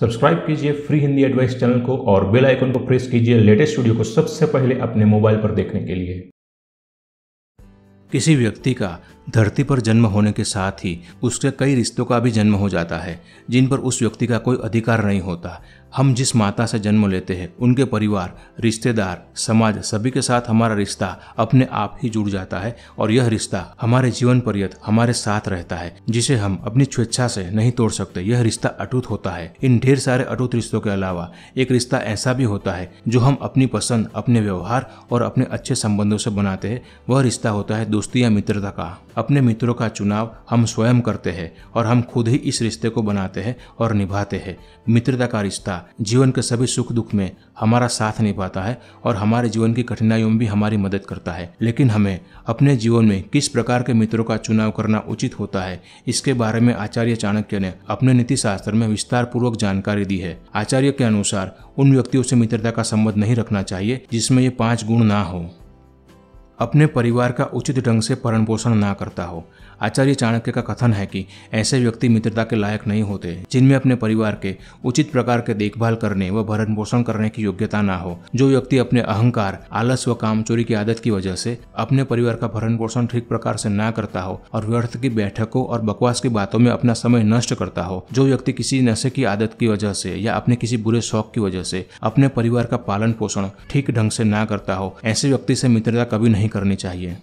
subscribe कीजिए free Hindi advice channel को और बेल आइकन को प्रेस कीजिए लेटेस्ट वीडियो को सबसे पहले अपने मोबाइल पर देखने के लिए किसी व्यक्ति का धरती पर जन्म होने के साथ ही उसके कई रिश्तों का भी जन्म हो जाता है जिन पर उस व्यक्ति का कोई अधिकार नहीं होता हम जिस माता से जन्म लेते हैं उनके परिवार रिश्तेदार समाज सभी के साथ हमारा रिश्ता अपने आप ही जुड़ जाता है और यह रिश्ता हमारे जीवन पर्यत हमारे साथ रहता है जिसे हम अपनी स्वेच्छा से नहीं तोड़ सकते यह रिश्ता अटूट होता है इन ढेर सारे अटूट रिश्तों के अलावा एक रिश्ता ऐसा भी होता है जो हम अपनी पसंद अपने व्यवहार और अपने अच्छे संबंधों से बनाते हैं वह रिश्ता होता है दोस्ती या मित्रता का अपने मित्रों का चुनाव हम स्वयं करते हैं और हम खुद ही इस रिश्ते को बनाते हैं और निभाते हैं मित्रता का रिश्ता जीवन के सभी सुख दुख में हमारा साथ निभाता है और हमारे जीवन की कठिनाइयों में भी हमारी मदद करता है लेकिन हमें अपने जीवन में किस प्रकार के मित्रों का चुनाव करना उचित होता है इसके बारे में आचार्य चाणक्य ने अपने नीति शास्त्र में विस्तार पूर्वक जानकारी दी है आचार्य के अनुसार उन व्यक्तियों से मित्रता का संबंध नहीं रखना चाहिए जिसमें ये पांच गुण ना हो अपने परिवार का उचित ढंग से भरण पोषण ना करता हो आचार्य चाणक्य का कथन है कि ऐसे व्यक्ति मित्रता के लायक नहीं होते जिनमें अपने परिवार के उचित प्रकार के देखभाल करने व भरण पोषण करने की योग्यता ना हो जो व्यक्ति अपने अहंकार आलस व काम चोरी की आदत की वजह से अपने परिवार का भरण पोषण ठीक प्रकार से ना करता हो और व्यर्थ की बैठकों और बकवास की बातों में अपना समय नष्ट करता हो जो व्यक्ति किसी नशे की आदत की वजह से या अपने किसी बुरे शौक की वजह से अपने परिवार का पालन पोषण ठीक ढंग से ना करता हो ऐसे व्यक्ति से मित्रता कभी नहीं नहीं करनी चाहिए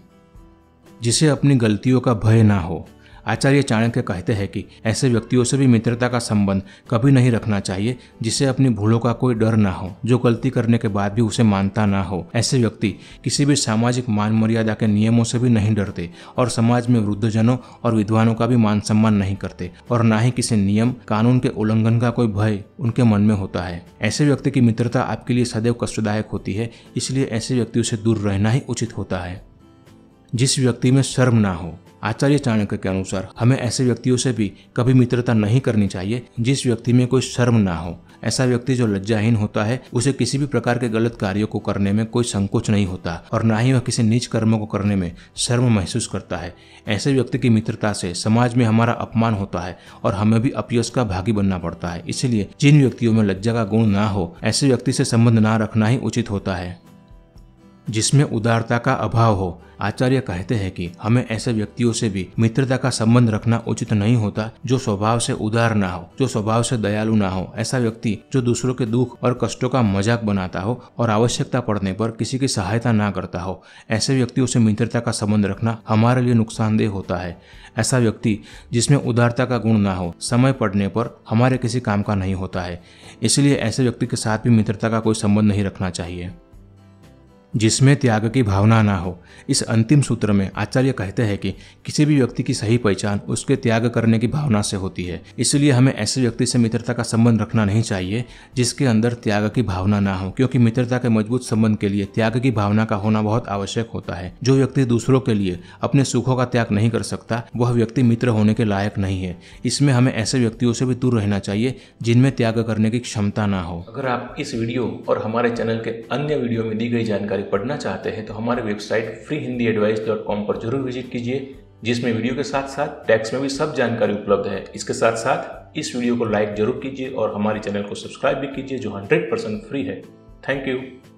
जिसे अपनी गलतियों का भय ना हो आचार्य चाणक्य कहते हैं कि ऐसे व्यक्तियों से भी मित्रता का संबंध कभी नहीं रखना चाहिए जिसे अपनी भूलों का कोई डर ना हो जो गलती करने के बाद भी उसे मानता ना हो ऐसे व्यक्ति किसी भी सामाजिक मान मर्यादा के नियमों से भी नहीं डरते और समाज में वृद्धजनों और विद्वानों का भी मान सम्मान नहीं करते और ना ही किसी नियम कानून के उल्लंघन का कोई भय उनके मन में होता है ऐसे व्यक्ति की मित्रता आपके लिए सदैव कष्टदायक होती है इसलिए ऐसे व्यक्तियों से दूर रहना ही उचित होता है जिस व्यक्ति में शर्म ना हो आचार्य चाणक्य के अनुसार हमें ऐसे व्यक्तियों से भी कभी मित्रता नहीं करनी चाहिए जिस व्यक्ति में कोई शर्म ना हो ऐसा व्यक्ति जो लज्जाहीन होता है उसे किसी भी प्रकार के गलत कार्यों को करने में कोई संकोच नहीं होता और ना ही वह किसी निज कर्मों को करने में शर्म महसूस करता है ऐसे व्यक्ति की मित्रता से समाज में हमारा अपमान होता है और हमें भी अपयस का भागी बनना पड़ता है इसलिए जिन व्यक्तियों में लज्जा का गुण ना हो ऐसे व्यक्ति से संबंध ना रखना ही उचित होता है जिसमें उदारता का अभाव हो आचार्य कहते हैं कि हमें ऐसे व्यक्तियों से भी मित्रता का संबंध रखना उचित नहीं होता जो स्वभाव से उदार ना हो जो स्वभाव से दयालु ना हो ऐसा व्यक्ति जो दूसरों के दुख और कष्टों का मजाक बनाता हो और आवश्यकता पड़ने पर किसी की सहायता ना करता हो ऐसे व्यक्तियों से मित्रता का संबंध रखना हमारे लिए नुकसानदेह होता है ऐसा व्यक्ति जिसमें उदारता का गुण ना हो समय पड़ने पर हमारे किसी काम का नहीं होता है इसलिए ऐसे व्यक्ति के साथ भी मित्रता का कोई संबंध नहीं रखना चाहिए जिसमें त्याग की भावना ना हो इस अंतिम सूत्र में आचार्य कहते हैं कि किसी भी व्यक्ति की सही पहचान उसके त्याग करने की भावना से होती है इसलिए हमें ऐसे व्यक्ति से मित्रता का संबंध रखना नहीं चाहिए जिसके अंदर त्याग की भावना ना हो क्योंकि मित्रता के मजबूत संबंध के लिए त्याग की भावना का होना बहुत आवश्यक होता है जो व्यक्ति दूसरों के लिए अपने सुखों का त्याग नहीं कर सकता वह व्यक्ति मित्र होने के लायक नहीं है इसमें हमें ऐसे व्यक्तियों से भी दूर रहना चाहिए जिनमें त्याग करने की क्षमता ना हो अगर आप इस वीडियो और हमारे चैनल के अन्य वीडियो में दी गई जानकारी पढ़ना चाहते हैं तो हमारे website free Hindi advice dot com पर जरूर विजिट कीजिए जिसमें वीडियो के साथ साथ टैक्स में भी सब जानकारी उपलब्ध है इसके साथ साथ इस वीडियो को लाइक जरूर कीजिए और हमारे चैनल को सब्सक्राइब भी कीजिए जो हंड्रेड परसेंट फ्री है थैंक यू